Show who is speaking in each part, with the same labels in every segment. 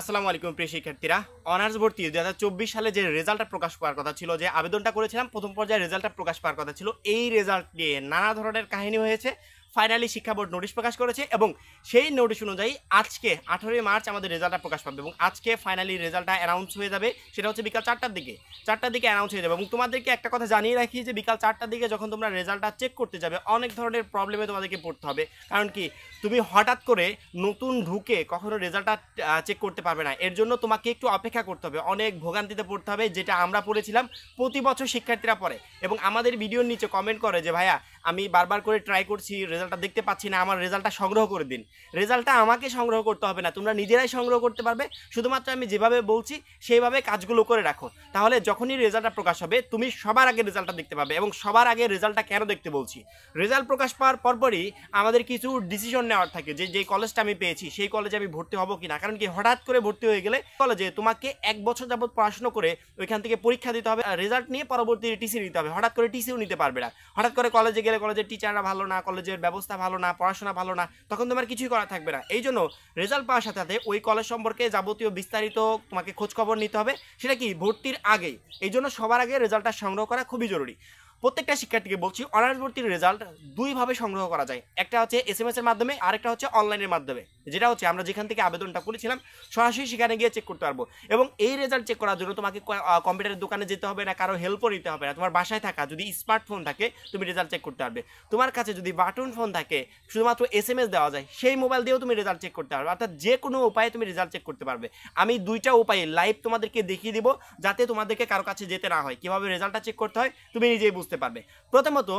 Speaker 1: আসসালামু আলাইকুম প্রিয় শিক্ষার্থীরা অনার্স ভর্তি দু হাজার চব্বিশ সালে যে রেজাল্টটা প্রকাশ পাওয়ার কথা ছিল যে আবেদনটা করেছিলাম প্রথম পর্যায়ে রেজাল্টটা প্রকাশ পাওয়ার কথা ছিল এই রেজাল্ট নিয়ে নানা ধরনের কাহিনী হয়েছে ফাইনালি শিক্ষা বোর্ড নোটিশ প্রকাশ করেছে এবং সেই নোটিশ অনুযায়ী আজকে আঠেরোই মার্চ আমাদের রেজাল্টটা প্রকাশ পাবে এবং আজকে ফাইনালি রেজাল্টটা অ্যানাউন্স হয়ে যাবে সেটা হচ্ছে বিকাল চারটার দিকে চারটার দিকে অ্যানাউন্স হয়ে যাবে এবং তোমাদেরকে একটা কথা জানিয়ে রাখি যে বিকাল চারটার দিকে যখন তোমরা রেজাল্টটা চেক করতে যাবে অনেক ধরনের প্রবলেমে তোমাদেরকে পড়তে হবে কারণ কি তুমি হঠাৎ করে নতুন ঢুকে কখনো রেজাল্টটা চেক করতে পারবে না এর জন্য তোমাকে একটু অপেক্ষা করতে হবে অনেক ভোগান্তিতে পড়তে হবে যেটা আমরা পড়েছিলাম প্রতি বছর শিক্ষার্থীরা পড়ে এবং আমাদের ভিডিওর নিচে কমেন্ট করে যে ভাইয়া আমি বারবার করে ট্রাই করছি রেজাল্ট রেজাল্টটা দেখতে পাচ্ছি না আমার রেজাল্টটা সংগ্রহ করে দিন রেজাল্টটা আমাকে সংগ্রহ করতে হবে না তোমরা নিজেরাই সংগ্রহ করতে পারবে শুধুমাত্র আমি যেভাবে বলছি সেইভাবে কাজগুলো করে রাখো তাহলে যখনই রেজাল্টটা প্রকাশ হবে তুমি সবার আগে রেজাল্টটা দেখতে পাবে এবং সবার আগে রেজাল্টটা কেন দেখতে বলছি রেজাল্ট প্রকাশ পাওয়ার পরপরই আমাদের কিছু ডিসিশন নেওয়ার থাকে যে যেই কলেজটা আমি পেয়েছি সেই কলেজে আমি ভর্তি হবো কি না কারণ কি হঠাৎ করে ভর্তি হয়ে গেলে কলেজে তোমাকে এক বছর যাবৎ পড়াশোনা করে ওইখান থেকে পরীক্ষা দিতে হবে রেজাল্ট নিয়ে পরবর্তী টিসি নিতে হবে হঠাৎ করে টিসিও নিতে পারবে না হঠাৎ করে কলেজে গেলে কলেজের টিচাররা ভালো না কলেজের ব্যবস্থা ভালো না পড়াশোনা ভালো না তখন তোমার কিছুই করা থাকবে না এই জন্য রেজাল্ট পাওয়ার সাথে সাথে ওই কলেজ সম্পর্কে যাবতীয় বিস্তারিত তোমাকে খোঁজখবর নিতে হবে সেটা কি ভর্তির আগেই এই জন্য সবার আগে রেজাল্টটা সংগ্রহ করা খুবই জরুরি প্রত্যেকটা শিক্ষার্থীকে বলছি অনার্স ভর্তির রেজাল্ট দুইভাবে সংগ্রহ করা যায় একটা হচ্ছে এস এর মাধ্যমে আরেকটা হচ্ছে অনলাইনের মাধ্যমে যেটা হচ্ছে আমরা যেখান থেকে আবেদনটা করেছিলাম সরাসরি সেখানে গিয়ে চেক করতে পারবো এবং এই রেজাল্ট চেক করার জন্য তোমাকে কম্পিউটারের দোকানে যেতে হবে না কারো হেল্পও নিতে হবে না তোমার বাসায় থাকা যদি স্মার্টফোন থাকে তুমি রেজাল্ট চেক করতে পারবে তোমার কাছে যদি বাটন ফোন থাকে শুধুমাত্র এস এম এস দেওয়া যায় সেই মোবাইল দিয়েও তুমি রেজাল্ট চেক করতে পারবে অর্থাৎ যে কোনো উপায়ে তুমি রেজাল্ট চেক করতে পারবে আমি দুইটা উপায়ে লাইভ তোমাদেরকে দেখিয়ে দিব যাতে তোমাদেরকে কারো কাছে যেতে না হয় কীভাবে রেজাল্টটা চেক করতে হয় তুমি নিজেই বুঝতে পারবে প্রথমত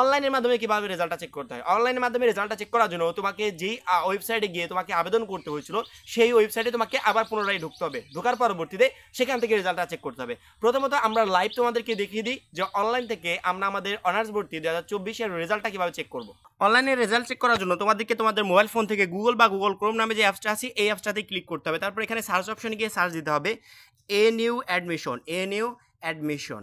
Speaker 1: অনলাইনের মাধ্যমে কীভাবে রেজাল্টটা চেক করতে হয় অনলাইনের মাধ্যমে রেজাল্টটা চেক করার জন্য তোমাকে যেই ওয়েবসাইটে গিয়ে তোমাকে আবেদন করতে হয়েছিল সেই ওয়েবসাইটে তোমাকে আবার পুনরায় ঢুকতে হবে ঢোকার পরবর্তীতে সেখান থেকে রেজাল্টটা চেক করতে হবে প্রথমত আমরা লাইভ তোমাদেরকে দেখিয়ে দিই যে অনলাইন থেকে আমরা আমাদের অনার্স ভর্তি দু হাজার চব্বিশের রেজাল্টটা কীভাবে চেক করবো অনলাইনে রেজাল্ট চেক করার জন্য তোমাদেরকে তোমাদের মোবাইল ফোন থেকে গুগল বা গুগল ক্রোম নামে যে অ্যাপসটা আছে এই অ্যাপসটাতে ক্লিক করতে হবে তারপর এখানে সার্চ অপশনে গিয়ে সার্চ দিতে হবে E new admission E new admission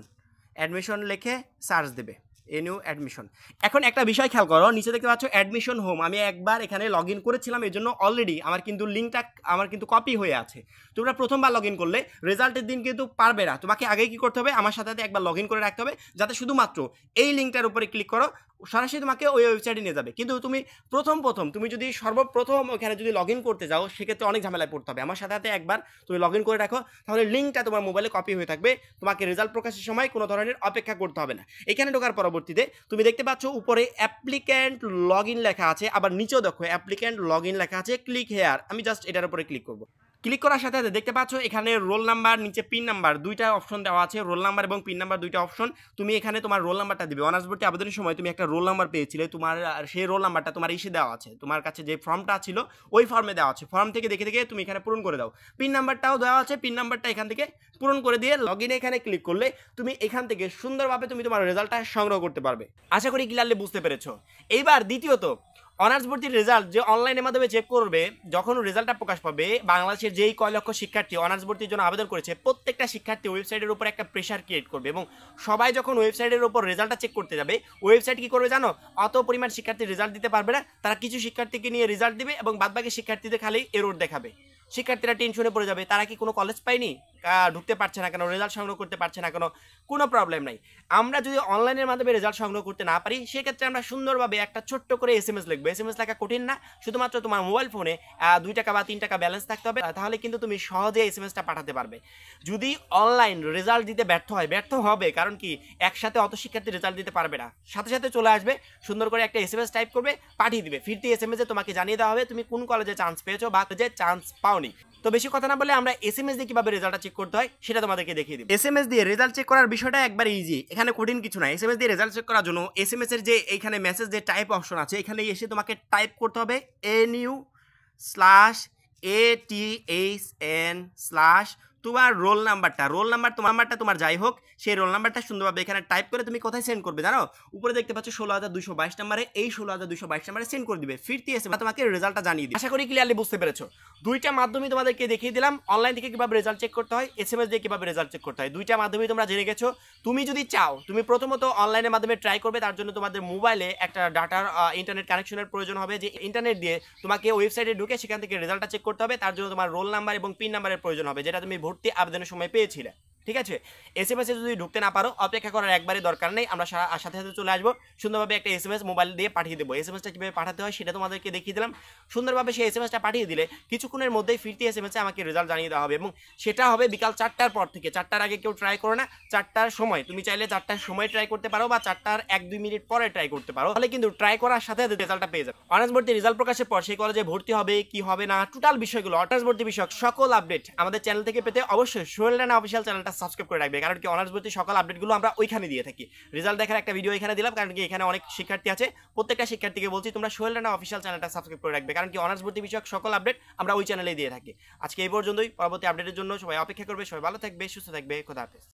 Speaker 1: admission লিখে সার্চ দেবে এনিউ অ্যাডমিশন এখন একটা বিষয় খেয়াল করো নিচে দেখতে পাচ্ছ অ্যাডমিশন হোম আমি একবার এখানে লগ ইন করেছিলাম এই জন্য অলরেডি আমার কিন্তু লিঙ্কটা আমার কিন্তু কপি হয়ে আছে তোমরা প্রথমবার লগ ইন করলে রেজাল্টের দিন কিন্তু পারবে না তোমাকে আগে কি করতে হবে আমার সাথে একবার লগ ইন করে রাখতে হবে যাতে শুধুমাত্র এই লিঙ্কটার উপরে ক্লিক করো সরাসরি তোমাকে ওই ওয়েবসাইটে নিয়ে যাবে কিন্তু তুমি প্রথম প্রথম তুমি যদি সর্বপ্রথম ওখানে যদি লগ ইন করতে যাও সেক্ষেত্রে অনেক ঝামেলায় পড়তে হবে আমার সাথে সাথে একবার তুমি লগ ইন করে রাখো তাহলে লিঙ্কটা তোমার মোবাইলে কপি হয়ে থাকবে তোমাকে রেজাল্ট প্রকাশের সময় কোনো ধরনের অপেক্ষা করতে হবে না এখানে ঢোকার পর পরবর্তীতে তুমি দেখতে পাচ্ছ উপরে অ্যাপ্লিক্যান্ট লগ লেখা আছে আবার নিচেও দেখো অ্যাপ্লিক্যান্ট লগ লেখা আছে ক্লিক হেয়ার আমি জাস্ট এটার উপরে ক্লিক করবো ক্লিক করার সাথে সাথে দেখতে পাচ্ছ এখানে রোল নাম্বার নিচে পিন নাম্বার দুইটা অপশন দেওয়া আছে রোল নাম্বার এবং পিন নাম্বার দুইটা অপশন তুমি এখানে তোমার রোল নাম্বারটা দিবে অনার্স ভর্তি আবেদনের সময় তুমি একটা রোল নাম্বার পেয়েছিলে তোমার সেই রোল নাম্বারটা তোমার ইসে দেওয়া আছে তোমার কাছে যে ফর্মটা ছিল ওই ফর্মে দেওয়া আছে ফর্ম থেকে দেখে দেখে তুমি এখানে পূরণ করে দাও পিন নাম্বারটাও দেওয়া আছে পিন নাম্বারটা এখান থেকে পূরণ করে দিয়ে লগ এখানে ক্লিক করলে তুমি এখান থেকে সুন্দরভাবে তুমি তোমার রেজাল্টটা সংগ্রহ করতে পারবে আশা করি ক্লিয়ারলি বুঝতে পেরেছো এইবার দ্বিতীয়ত অনার্স ভর্তির রেজাল্ট যে অনলাইনের মাধ্যমে চেক করবে যখন রেজাল্টটা প্রকাশ পাবে বাংলাদেশের যেই কয় লক্ষ শিক্ষার্থী অনার্স ভর্তির জন্য আবেদন করেছে প্রত্যেকটা শিক্ষার্থী ওয়েবসাইটের উপর একটা প্রেশার ক্রিয়েট করবে এবং সবাই যখন ওয়েবসাইটের উপর রেজাল্টটা চেক করতে যাবে ওয়েবসাইট কি করবে জানো অত পরিমাণ শিক্ষার্থী রেজাল্ট দিতে পারবে না তারা কিছু শিক্ষার্থীকে নিয়ে রেজাল্ট দিবে এবং বাদবাকি শিক্ষার্থীদের খালি এরোড দেখাবে শিক্ষার্থীরা টেনশনে পড়ে যাবে তারা কি কোনো কলেজ পায়নি ঢুকতে পারছে না কেন রেজাল্ট সংগ্রহ করতে পারছে না কেন কোনো প্রবলেম নাই আমরা যদি অনলাইনের মাধ্যমে রেজাল্ট সংগ্রহ করতে না পারি সেক্ষেত্রে আমরা সুন্দরভাবে একটা ছোট্ট করে এস এম এস লিখবো এস এম এস লেখা কঠিন না শুধুমাত্র তোমার মোবাইল ফোনে দুই টাকা বা তিন টাকা ব্যালেন্স থাকতে হবে তাহলে কিন্তু তুমি সহজে এস এম এসটা পাঠাতে পারবে যদি অনলাইন রেজাল্ট দিতে ব্যর্থ হয় ব্যর্থ হবে কারণ কি একসাথে অত শিক্ষার্থী রেজাল্ট দিতে পারবে না সাথে সাথে চলে আসবে সুন্দর করে একটা এস এম এস টাইপ করবে পাঠিয়ে দিবে ফিরতি এস এম এসে তোমাকে জানিয়ে দেওয়া হবে তুমি কোন কলেজে চান্স পেয়েছো বা যে চান্স পাওনি মানি তো বেশি কথা না বলে আমরা এস এম এস দিয়ে কিভাবে রেজাল্ট চেক করতে হয় সেটা তোমাদেরকে দেখিয়ে দিই এস এম এস দিয়ে রেজাল্ট চেক করার বিষয়টা একবার ইজি এখানে কঠিন কিছু না এস এম এস দিয়ে রেজাল্ট চেক করার জন্য এস এম এস এর যে এখানে মেসেজ যে টাইপ অপশন আছে এখানে এসে তোমাকে টাইপ করতে হবে N U slash A T H N slash তোমার রোল নাম্বারটা রোল নাম্বার তোমার নাম্বারটা তোমার যাই হোক সেই রোল নাম্বারটা সুন্দরভাবে এখানে টাইপ করে তুমি কোথায় সেন্ড করবে জানো উপরে দেখতে পাচ্ছ ষোলো হাজার দুশো বাইশ নাম্বারে এই ষোলো হাজার দুশো বাইশ নাম্বারে সেন্ড করে দিবে ফিরতি এসে বা তোমাকে রেজাল্টটা জানিয়ে দিই আশা করি ক্লিয়ারলি বুঝতে পেরেছো দুইটা মাধ্যমে তোমাদেরকে দেখিয়ে দিলাম অনলাইন থেকে কীভাবে রেজাল্ট চেক করতে হয় এস এম এস দিয়ে কীভাবে রেজাল্ট চেক করতে হয় দুইটা মাধ্যমে তোমরা জেনে গেছো তুমি যদি চাও তুমি প্রথমত অনলাইনের মাধ্যমে ট্রাই করবে তার জন্য তোমাদের মোবাইলে একটা ডাটার ইন্টারনেট কানেকশনের প্রয়োজন হবে যে ইন্টারনেট দিয়ে তোমাকে ওয়েবসাইটে ঢুকে সেখান থেকে রেজাল্টটা চেক করতে হবে তার জন্য তোমার রোল নাম্বার এবং পিন নাম্বারের প্রয়োজন হবে যেটা তুমি ভোট ভর্তি আবেদনের সময় পেয়েছিলেন ঠিক আছে এস এম এসে যদি ঢুকতে না পারো অপেক্ষা করার একবারই দরকার নেই আমরা সাথে সাথে চলে আসবো সুন্দরভাবে একটা এস এম এস মোবাইল দিয়ে পাঠিয়ে দেবো এস এম এসটা কীভাবে পাঠাতে হয় সেটা তোমাদেরকে দেখিয়ে দিলাম সুন্দরভাবে সেই এস এম এসটা পাঠিয়ে দিলে কিছুক্ষণের মধ্যেই ফিরতি এস এম এসে আমাকে রেজাল্ট জানিয়ে দেওয়া হবে এবং সেটা হবে বিকাল চারটার পর থেকে চারটার আগে কেউ ট্রাই করো না চারটার সময় তুমি চাইলে চারটার সময় ট্রাই করতে পারো বা চারটার এক দুই মিনিট পরে ট্রাই করতে পারো তাহলে কিন্তু ট্রাই করার সাথে সাথে রেজাল্টটা পেয়ে যাবে অনার্স ভর্তি রেজাল্ট প্রকাশের পর সেই কলেজে ভর্তি হবে কি হবে না টোটাল বিষয়গুলো অনার্স ভর্তি বিষয়ক সকল আপডেট আমাদের চ্যানেল থেকে পেতে অবশ্যই সোহেল রানা অফিসিয়াল চ্যানেলটা সাবস্ক্রাইব করে রাখবে কারণ কি অনার্স ভর্তি সকাল আপডেটগুলো আমরা ওইখানে দিয়ে থাকি রেজাল্ট দেখার একটা ভিডিও এখানে দিলাম কারণ কি এখানে অনেক শিক্ষার্থী আছে প্রত্যেকটা শিক্ষার্থীকে বলছি তোমরা সোহেল রানা অফিসিয়াল চ্যানেলটা সাবস্ক্রাইব করে রাখবে কারণ কি অনার্স ভর্তি বিষয়ক সকল আপডেট আমরা ওই চ্যানেলে দিয়ে থাকি আজকে এই পর্যন্তই পরবর্তী আপডেটের জন্য সবাই অপেক্ষা করবে সবাই ভালো থাকবে সুস্থ থাকবে খোদা হাফেজ